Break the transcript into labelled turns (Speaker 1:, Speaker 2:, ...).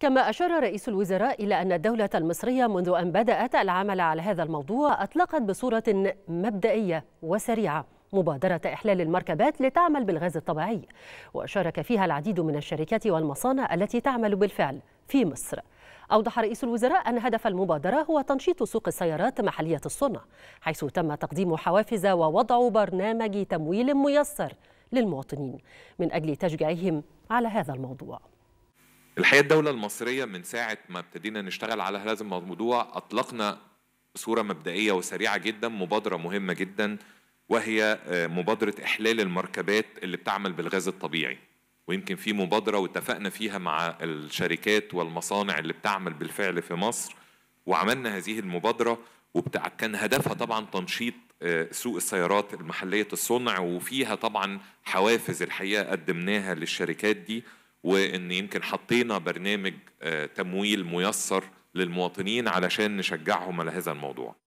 Speaker 1: كما أشار رئيس الوزراء إلى أن الدولة المصرية منذ أن بدأت العمل على هذا الموضوع أطلقت بصورة مبدئية وسريعة مبادرة إحلال المركبات لتعمل بالغاز الطبيعي وشارك فيها العديد من الشركات والمصانع التي تعمل بالفعل في مصر أوضح رئيس الوزراء أن هدف المبادرة هو تنشيط سوق السيارات محلية الصنع حيث تم تقديم حوافز ووضع برنامج تمويل ميسر للمواطنين من أجل تشجيعهم على هذا الموضوع
Speaker 2: الحقيقه الدوله المصريه من ساعه ما ابتدينا نشتغل على هذا الموضوع اطلقنا صوره مبدئيه وسريعه جدا مبادره مهمه جدا وهي آه، مبادره احلال المركبات اللي بتعمل بالغاز الطبيعي ويمكن في مبادره واتفقنا فيها مع الشركات والمصانع اللي بتعمل بالفعل في مصر وعملنا هذه المبادره وكان هدفها طبعا تنشيط آه، سوق السيارات المحليه الصنع وفيها طبعا حوافز الحقيقه قدمناها للشركات دي وان يمكن حطينا برنامج آه، تمويل ميسر للمواطنين علشان نشجعهم على هذا الموضوع